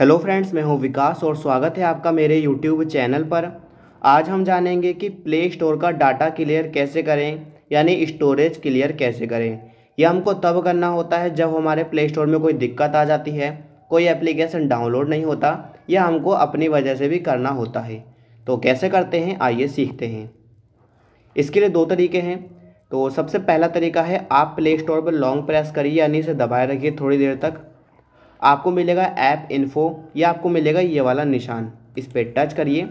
hello friends मैं हूं विकास और स्वागत है आपका मेरे यूट्यूब चैनल पर आज हम जानेंगे कि प्ले स्टोर का डाटा क्लियर कैसे करें यानी स्टोरेज क्लियर कैसे करें यह हमको तब करना होता है जब हमारे प्ले स्टोर में कोई दिक्कत आ जाती है कोई एप्लीकेशन डाउनलोड नहीं होता या हमको अपनी वजह से भी करना होता है तो कैसे करते हैं आइए सीखते हैं इसके लिए दो तरीके हैं तो सबसे पहला तरीका है आप प्ले स्टोर पर लॉन्ग प्रेस करिए यानी इसे दबाए रखिए थोड़ी देर तक आपको मिलेगा ऐप इन्फो या आपको मिलेगा ये वाला निशान इस पर टच करिए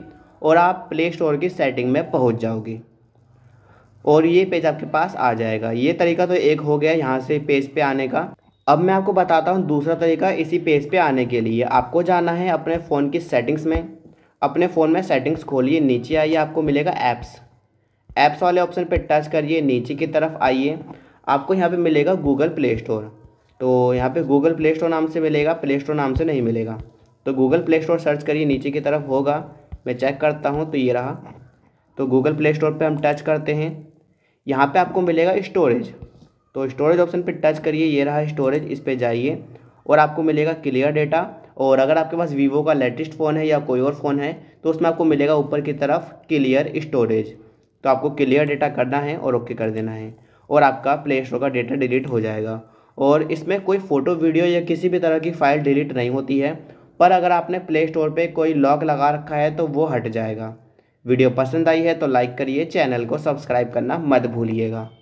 और आप प्ले स्टोर की सेटिंग में पहुंच जाओगे और ये पेज आपके पास आ जाएगा ये तरीका तो एक हो गया यहाँ से पेज पे आने का अब मैं आपको बताता हूँ दूसरा तरीका इसी पेज पे आने के लिए आपको जाना है अपने फ़ोन की सेटिंग्स में अपने फ़ोन में सेटिंग्स खोलिए नीचे आइए आपको मिलेगा ऐप्स ऐप्स वाले ऑप्शन पर टच करिए नीचे की तरफ आइए आपको यहाँ पर मिलेगा गूगल प्ले स्टोर तो यहाँ पे गूगल प्ले स्टोर नाम से मिलेगा प्ले स्टोर नाम से नहीं मिलेगा तो गूगल प्ले स्टोर सर्च करिए नीचे की तरफ होगा मैं चेक करता हूँ तो ये रहा तो गूगल प्ले स्टोर पर हम टच करते हैं यहाँ पर आपको मिलेगा इस्टोरेज तो स्टोरेज ऑप्शन पर टच करिए ये रहा स्टोरेज इस पर जाइए और आपको मिलेगा क्लियर डेटा और अगर आपके पास वीवो का लेटेस्ट फ़ोन है या कोई और फ़ोन है तो उसमें आपको मिलेगा ऊपर की तरफ क्लियर स्टोरेज तो आपको क्लियर डेटा करना है और ओके कर देना है और आपका प्ले स्टोर का डेटा डिलीट हो जाएगा और इसमें कोई फ़ोटो वीडियो या किसी भी तरह की फ़ाइल डिलीट नहीं होती है पर अगर आपने प्ले स्टोर पर कोई लॉक लगा रखा है तो वो हट जाएगा वीडियो पसंद आई है तो लाइक करिए चैनल को सब्सक्राइब करना मत भूलिएगा